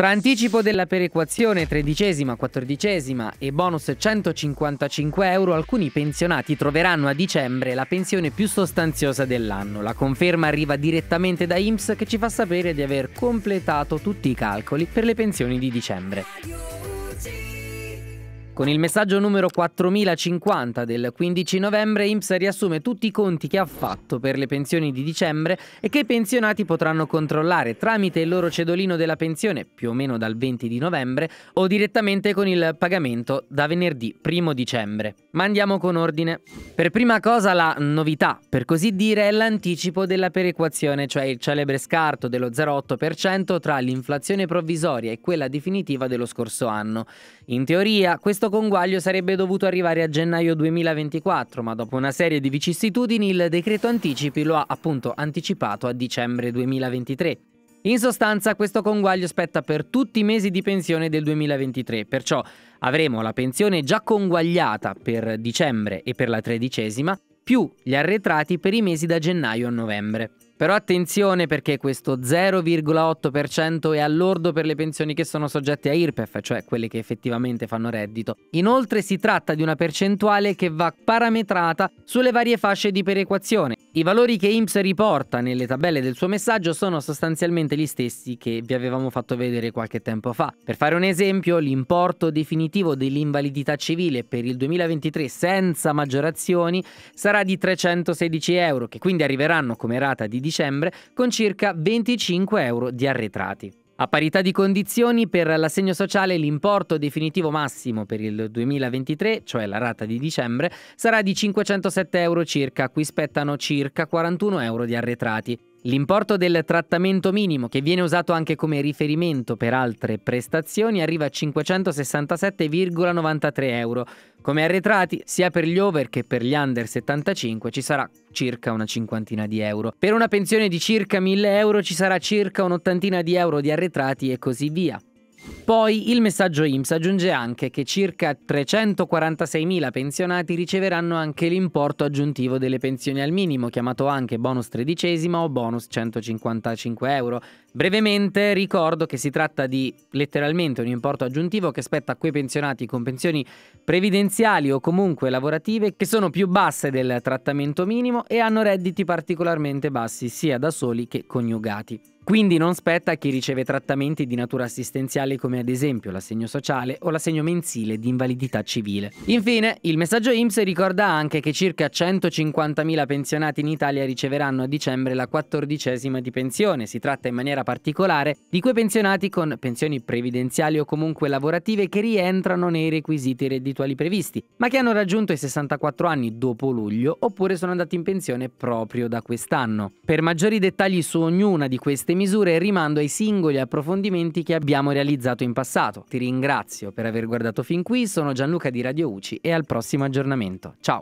Tra anticipo della perequazione tredicesima, quattordicesima e bonus 155 euro, alcuni pensionati troveranno a dicembre la pensione più sostanziosa dell'anno. La conferma arriva direttamente da IMSS che ci fa sapere di aver completato tutti i calcoli per le pensioni di dicembre. Con il messaggio numero 4050 del 15 novembre INPS riassume tutti i conti che ha fatto per le pensioni di dicembre e che i pensionati potranno controllare tramite il loro cedolino della pensione più o meno dal 20 di novembre o direttamente con il pagamento da venerdì 1 dicembre. Ma andiamo con ordine. Per prima cosa la novità, per così dire, è l'anticipo della perequazione, cioè il celebre scarto dello 0,8% tra l'inflazione provvisoria e quella definitiva dello scorso anno. In teoria questo conguaglio sarebbe dovuto arrivare a gennaio 2024, ma dopo una serie di vicissitudini il decreto anticipi lo ha appunto anticipato a dicembre 2023. In sostanza questo conguaglio spetta per tutti i mesi di pensione del 2023, perciò avremo la pensione già conguagliata per dicembre e per la tredicesima, più gli arretrati per i mesi da gennaio a novembre. Però attenzione perché questo 0,8% è all'ordo per le pensioni che sono soggette a IRPEF, cioè quelle che effettivamente fanno reddito. Inoltre si tratta di una percentuale che va parametrata sulle varie fasce di perequazione i valori che IMSS riporta nelle tabelle del suo messaggio sono sostanzialmente gli stessi che vi avevamo fatto vedere qualche tempo fa. Per fare un esempio, l'importo definitivo dell'invalidità civile per il 2023 senza maggiorazioni sarà di 316 euro, che quindi arriveranno come rata di dicembre con circa 25 euro di arretrati. A parità di condizioni per l'assegno sociale l'importo definitivo massimo per il 2023, cioè la rata di dicembre, sarà di 507 euro circa, a cui spettano circa 41 euro di arretrati. L'importo del trattamento minimo, che viene usato anche come riferimento per altre prestazioni, arriva a 567,93 euro. Come arretrati, sia per gli over che per gli under 75 ci sarà circa una cinquantina di euro. Per una pensione di circa 1000 euro ci sarà circa un'ottantina di euro di arretrati e così via. Poi il messaggio IMS aggiunge anche che circa 346.000 pensionati riceveranno anche l'importo aggiuntivo delle pensioni al minimo, chiamato anche bonus tredicesima o bonus 155 euro. Brevemente ricordo che si tratta di letteralmente un importo aggiuntivo che spetta a quei pensionati con pensioni previdenziali o comunque lavorative che sono più basse del trattamento minimo e hanno redditi particolarmente bassi sia da soli che coniugati. Quindi non spetta a chi riceve trattamenti di natura assistenziale come ad esempio l'assegno sociale o l'assegno mensile di invalidità civile. Infine, il messaggio IMSS ricorda anche che circa 150.000 pensionati in Italia riceveranno a dicembre la quattordicesima di pensione. Si tratta in maniera particolare di quei pensionati con pensioni previdenziali o comunque lavorative che rientrano nei requisiti reddituali previsti, ma che hanno raggiunto i 64 anni dopo luglio oppure sono andati in pensione proprio da quest'anno. Per maggiori dettagli su ognuna di queste misure rimando ai singoli approfondimenti che abbiamo realizzato in passato. Ti ringrazio per aver guardato fin qui, sono Gianluca di Radio UCI e al prossimo aggiornamento. Ciao!